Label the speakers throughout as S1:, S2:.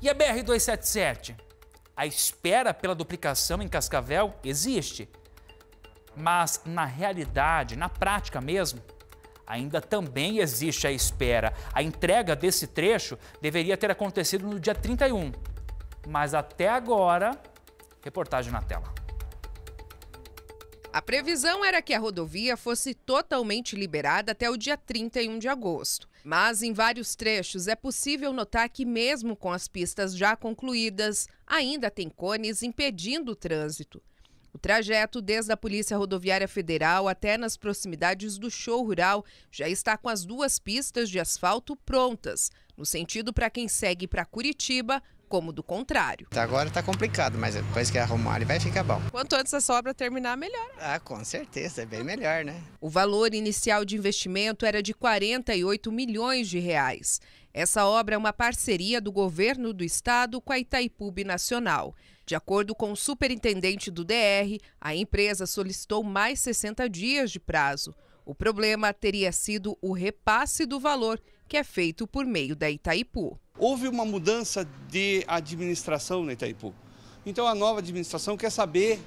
S1: E a BR-277? A espera pela duplicação em Cascavel existe, mas na realidade, na prática mesmo, ainda também existe a espera. A entrega desse trecho deveria ter acontecido no dia
S2: 31, mas até agora, reportagem na tela. A previsão era que a rodovia fosse totalmente liberada até o dia 31 de agosto. Mas em vários trechos é possível notar que, mesmo com as pistas já concluídas, ainda tem cones impedindo o trânsito. O trajeto desde a Polícia Rodoviária Federal até nas proximidades do show rural já está com as duas pistas de asfalto prontas, no sentido para quem segue para Curitiba como do contrário. Tá, agora está complicado, mas depois que arrumar vai ficar bom. Quanto antes essa obra terminar, melhor. Ah, com certeza, é bem melhor, né? O valor inicial de investimento era de 48 milhões de reais. Essa obra é uma parceria do governo do estado com a Itaipu Nacional. De acordo com o superintendente do DR, a empresa solicitou mais 60 dias de prazo. O problema teria sido o repasse do valor que é feito por meio da Itaipu. Houve uma mudança
S1: de administração na Itaipu. Então a nova administração quer saber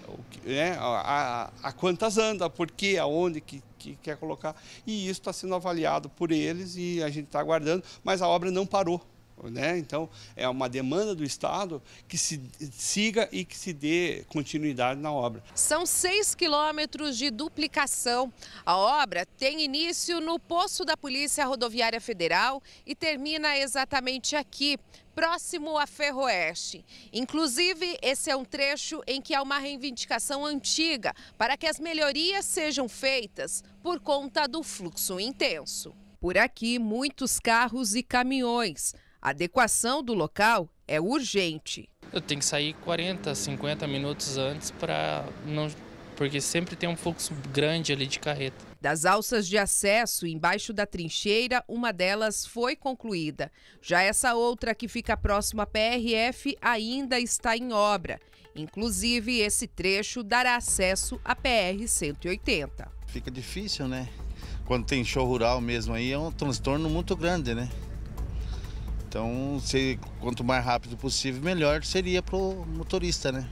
S1: né, a, a, quantas anda, por quê, aonde que, que quer colocar. E isso está sendo avaliado por eles e a gente está aguardando, mas a obra não parou. Né? Então, é uma demanda do Estado que se siga e que se dê continuidade na obra.
S2: São 6 quilômetros de duplicação. A obra tem início no posto da Polícia Rodoviária Federal e termina exatamente aqui, próximo à Ferroeste. Inclusive, esse é um trecho em que há uma reivindicação antiga para que as melhorias sejam feitas por conta do fluxo intenso. Por aqui, muitos carros e caminhões. A adequação do local é urgente. Eu tenho que sair 40, 50 minutos antes para não porque sempre tem um fluxo grande ali de carreta. Das alças de acesso embaixo da trincheira, uma delas foi concluída. Já essa outra que fica próxima à PRF ainda está em obra. Inclusive, esse trecho dará acesso à PR 180.
S1: Fica difícil, né? Quando tem show rural mesmo aí, é um transtorno muito grande, né? Então, se, quanto mais rápido possível, melhor seria para o motorista, né?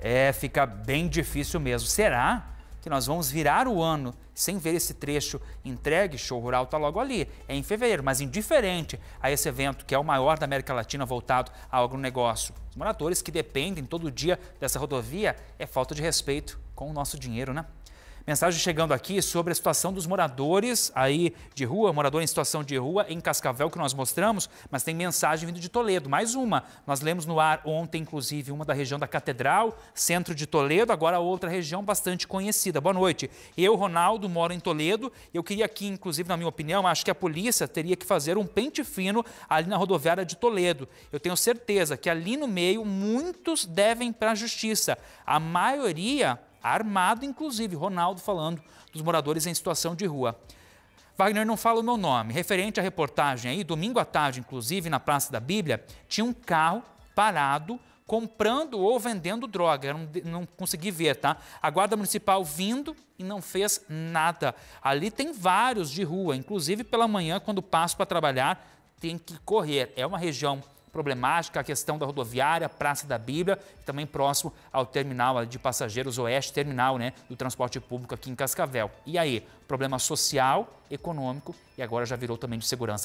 S1: É, fica bem difícil mesmo. Será que nós vamos virar o ano sem ver esse trecho entregue? Show Rural está logo ali, é em fevereiro, mas indiferente a esse evento que é o maior da América Latina voltado ao agronegócio. Os moradores que dependem todo dia dessa rodovia é falta de respeito com o nosso dinheiro, né? Mensagem chegando aqui sobre a situação dos moradores aí de rua, morador em situação de rua em Cascavel que nós mostramos, mas tem mensagem vindo de Toledo, mais uma. Nós lemos no ar ontem, inclusive, uma da região da Catedral, centro de Toledo, agora outra região bastante conhecida. Boa noite. Eu, Ronaldo, moro em Toledo. Eu queria aqui, inclusive, na minha opinião, acho que a polícia teria que fazer um pente fino ali na rodoviária de Toledo. Eu tenho certeza que ali no meio muitos devem para a justiça. A maioria armado inclusive, Ronaldo falando dos moradores em situação de rua. Wagner não fala o meu nome. Referente à reportagem aí, domingo à tarde, inclusive, na Praça da Bíblia, tinha um carro parado comprando ou vendendo droga. Eu não, não consegui ver, tá? A Guarda Municipal vindo e não fez nada. Ali tem vários de rua, inclusive pela manhã, quando passo para trabalhar, tem que correr. É uma região problemática, a questão da rodoviária, Praça da Bíblia, e também próximo ao terminal de passageiros Oeste, terminal né, do transporte público aqui em Cascavel. E aí, problema social, econômico e agora já virou também de segurança.